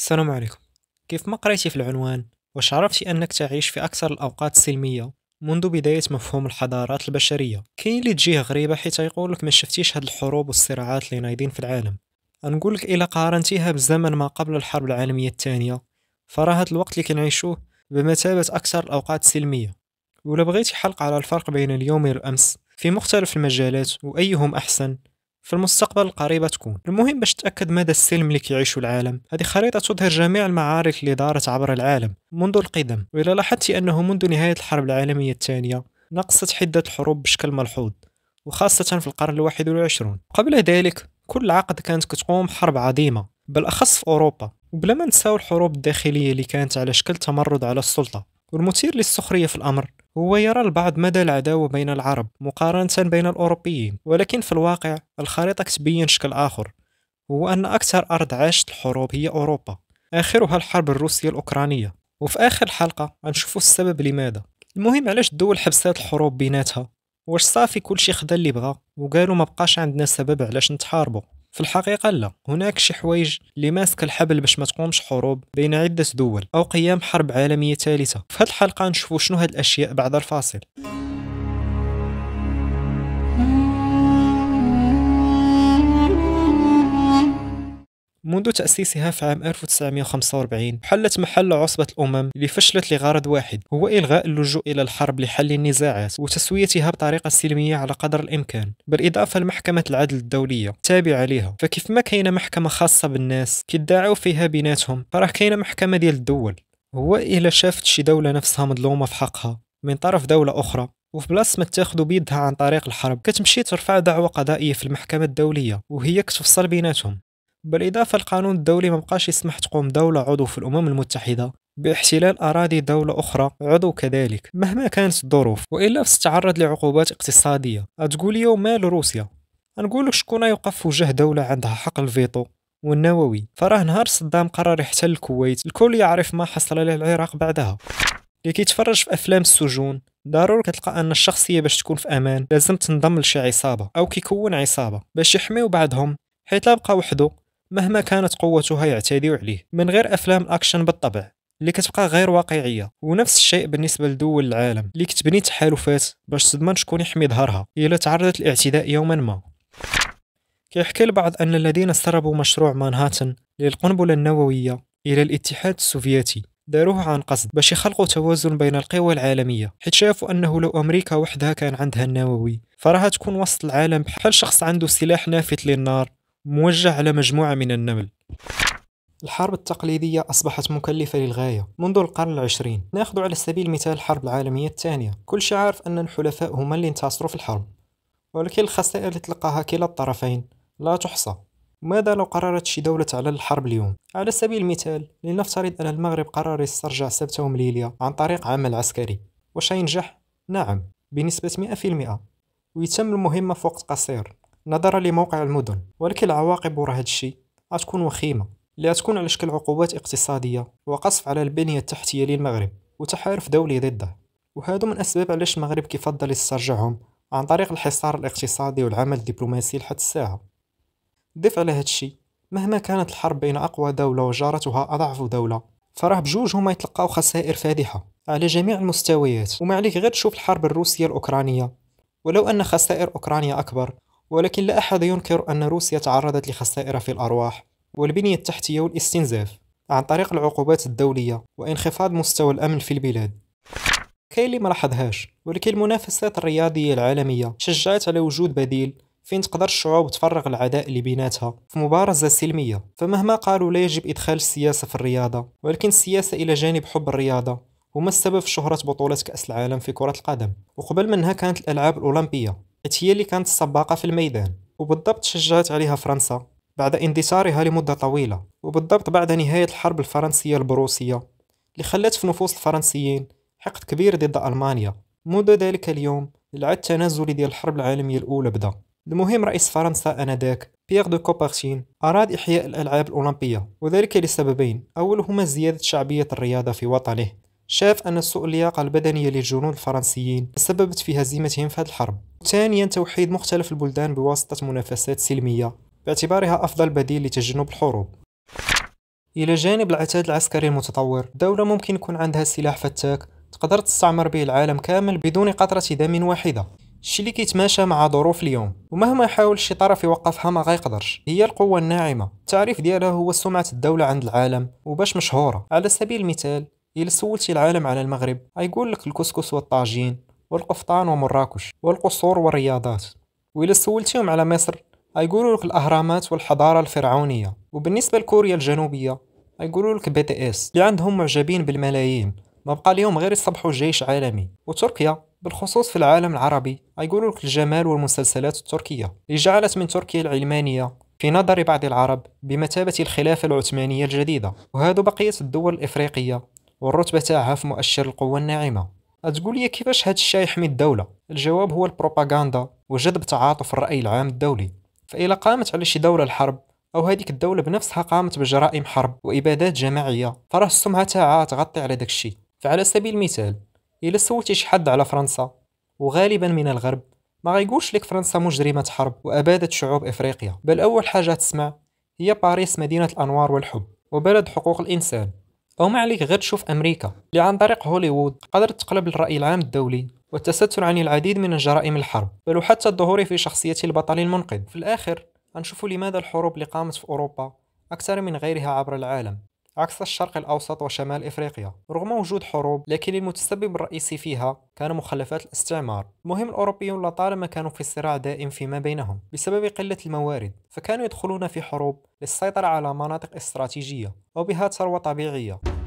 السلام عليكم كيف ما قريتي في العنوان واش عرفتي انك تعيش في اكثر الاوقات السلميه منذ بداية مفهوم الحضارات البشرية كاين اللي تجيه غريبة حيت يقول لك ما شفتيش هاد الحروب والصراعات اللي نايضين في العالم نقول لك إلا قارنتيها بالزمن ما قبل الحرب العالمية الثانية فراه هاد الوقت اللي كنعيشوه بمثابة أكثر الأوقات السلمية ولا بغيتي حلقة على الفرق بين اليوم والأمس في مختلف المجالات وأيهم أحسن في المستقبل القريبة تكون المهم باش تتاكد مدى السلم اللي كيعيشو العالم هذه خريطه تظهر جميع المعارك اللي دارت عبر العالم منذ القدم والى لاحظت انه منذ نهايه الحرب العالميه الثانيه نقصت حده الحروب بشكل ملحوظ وخاصه في القرن الواحد والعشرون قبل ذلك كل عقد كانت كتقوم حرب عظيمه بالاخص في اوروبا وبلا ما نساو الحروب الداخليه اللي كانت على شكل تمرد على السلطه والمثير للسخريه في الامر هو يرى البعض مدى العداوة بين العرب مقارنة بين الأوروبيين ولكن في الواقع الخريطة تبين شكل آخر هو أن أكثر أرض عاشت الحروب هي أوروبا آخرها الحرب الروسية الأوكرانية وفي آخر الحلقة غنشوفوا السبب لماذا المهم علاش الدول حبسات الحروب بيناتها واش صافي كلشي خدا اللي بغا وقالوا ما بقاش عندنا سبب علاش نتحاربوا في الحقيقة لا هناك شي حوايج اللي ماسك الحبل باش ما تقومش حروب بين عدة دول أو قيام حرب عالمية ثالثة في هذه الحلقة نشوفوا شنو هاد الأشياء بعد الفاصل منذ تأسيسها في عام 1945 حلت محل عصبة الأمم اللي فشلت لغرض واحد هو إلغاء اللجوء إلى الحرب لحل النزاعات وتسويتها بطريقة سلمية على قدر الإمكان بالإضافة لمحكمة العدل الدولية تابعة لها فكيف ما كاينة محكمة خاصة بالناس كيدعوا فيها بيناتهم فراه كاينة محكمة ديال الدول هو إلا شافت شي دولة نفسها مظلومة في حقها من طرف دولة أخرى وفي بلاصة ما تاخدو بيدها عن طريق الحرب كتمشي ترفع دعوى قضائية في المحكمة الدولية وهي كتفصل بيناتهم بالإضافة القانون الدولي مبقاش يسمح تقوم دولة عضو في الأمم المتحدة باحتلال أراضي دولة أخرى عضو كذلك مهما كانت الظروف وإلا فستعرض لعقوبات اقتصادية أتقول يوم مال روسيا نقولك شكون يوقف وجه دولة عندها حق الفيتو والنووي فراه نهار صدام قرر يحتل الكويت الكل يعرف ما حصل للعراق بعدها اللي كيتفرج في افلام السجون ضروري كتلقى ان الشخصيه باش تكون في امان لازم تنضم لشي عصابه او كيكون عصابه باش يحميو بعضهم حيت لا بقى وحده مهما كانت قوتها يعتدي عليه من غير أفلام أكشن بالطبع اللي كتبقى غير واقعيه ونفس الشيء بالنسبه لدول العالم اللي كتبني تحالفات باش تضمن شكون يحمي ظهرها الا تعرضت لاعتداء يوما ما كيحكي البعض ان الذين سربوا مشروع مانهاتن للقنبله النوويه الى الاتحاد السوفيتي داروه عن قصد باش يخلقوا توازن بين القوى العالميه حيت شافوا انه لو امريكا وحدها كان عندها النووي فراها تكون وسط العالم بحال شخص عنده سلاح نافت للنار موجه على مجموعة من النمل الحرب التقليدية أصبحت مكلفة للغاية منذ القرن العشرين نأخذ على سبيل المثال الحرب العالمية الثانية كل شيء عارف أن الحلفاء هما اللي انتصروا في الحرب ولكن الخسائر اللي تلقاها كلا الطرفين لا تحصى ماذا لو قررت شي دولة على الحرب اليوم؟ على سبيل المثال لنفترض أن المغرب قرر يسترجع سبتة ومليليا عن طريق عمل عسكري وش ينجح؟ نعم بنسبة 100% ويتم المهمة في وقت قصير نظرا لموقع المدن ولكن العواقب وراء هذا الشيء غتكون وخيمه اللي غتكون على شكل عقوبات اقتصاديه وقصف على البنيه التحتيه للمغرب وتحالف دولي ضده وهادو من اسباب علاش المغرب كيفضل يسترجعهم عن طريق الحصار الاقتصادي والعمل الدبلوماسي لحد الساعه ضف على هذا الشيء مهما كانت الحرب بين اقوى دوله وجارتها اضعف دوله فراه بجوج هما يتلقاو خسائر فادحه على جميع المستويات وما عليك غير تشوف الحرب الروسيه الاوكرانيه ولو ان خسائر اوكرانيا اكبر ولكن لا أحد ينكر أن روسيا تعرضت لخسائر في الأرواح والبنية التحتية والاستنزاف عن طريق العقوبات الدولية وانخفاض مستوى الأمن في البلاد كاين اللي ملاحظهاش ولكن المنافسات الرياضية العالمية شجعت على وجود بديل فين تقدر الشعوب تفرغ العداء اللي بيناتها في مبارزة سلمية فمهما قالوا لا يجب إدخال السياسة في الرياضة ولكن السياسة إلى جانب حب الرياضة هما السبب في شهرة بطولة كأس العالم في كرة القدم وقبل منها كانت الألعاب الأولمبية حيت هي اللي كانت السباقة في الميدان وبالضبط شجعت عليها فرنسا بعد اندثارها لمدة طويلة وبالضبط بعد نهاية الحرب الفرنسية البروسية اللي خلت في نفوس الفرنسيين حقد كبير ضد ألمانيا منذ ذلك اليوم العد التنازلي ديال الحرب العالمية الأولى بدأ المهم رئيس فرنسا آنذاك بيير دو كوبارتين أراد إحياء الألعاب الأولمبية وذلك لسببين أولهما زيادة شعبية الرياضة في وطنه شاف أن سوء اللياقة البدنية للجنود الفرنسيين تسببت في هزيمتهم في هذه الحرب ثانيا توحيد مختلف البلدان بواسطة منافسات سلمية باعتبارها أفضل بديل لتجنب الحروب إلى جانب العتاد العسكري المتطور دولة ممكن يكون عندها سلاح فتاك تقدر تستعمر به العالم كامل بدون قطرة دم واحدة الشي اللي كيتماشى مع ظروف اليوم ومهما حاول شي طرف يوقفها ما غيقدرش هي القوة الناعمة التعريف ديالها هو سمعة الدولة عند العالم وباش مشهورة على سبيل المثال الى سولتي العالم على المغرب غيقول لك الكسكس والطاجين والقفطان ومراكش والقصور والرياضات وإلى سولتيهم على مصر غيقولوا لك الأهرامات والحضارة الفرعونية وبالنسبة لكوريا الجنوبية غيقولوا لك بي تي اس اللي عندهم معجبين بالملايين ما بقى ليهم غير يصبحوا جيش عالمي وتركيا بالخصوص في العالم العربي غيقولوا لك الجمال والمسلسلات التركية اللي جعلت من تركيا العلمانية في نظر بعض العرب بمثابة الخلافة العثمانية الجديدة وهذا بقية الدول الإفريقية والرتبة تاعها في مؤشر القوة الناعمة أتقول لي كيفاش هاد الشيء يحمي الدولة الجواب هو البروباغاندا وجذب تعاطف الرأي العام الدولي فإذا قامت على شي دولة الحرب أو هذيك الدولة بنفسها قامت بجرائم حرب وإبادات جماعية فراه السمعة تاعها تغطي على داك الشيء فعلى سبيل المثال إلا سولتي شي حد على فرنسا وغالبا من الغرب ما غيقولش لك فرنسا مجرمة حرب وأبادت شعوب إفريقيا بل أول حاجة تسمع هي باريس مدينة الأنوار والحب وبلد حقوق الإنسان ما عليك غير تشوف أمريكا اللي عن طريق هوليوود قدرت تقلب الرأي العام الدولي والتستر عن العديد من جرائم الحرب بل وحتى الظهور في شخصية البطل المنقذ في الآخر غنشوفوا لماذا الحروب اللي قامت في أوروبا أكثر من غيرها عبر العالم عكس الشرق الأوسط وشمال إفريقيا رغم وجود حروب لكن المتسبب الرئيسي فيها كان مخلفات الاستعمار المهم الأوروبيون لطالما كانوا في صراع دائم فيما بينهم بسبب قلة الموارد فكانوا يدخلون في حروب للسيطرة على مناطق استراتيجية وبها ثروة طبيعية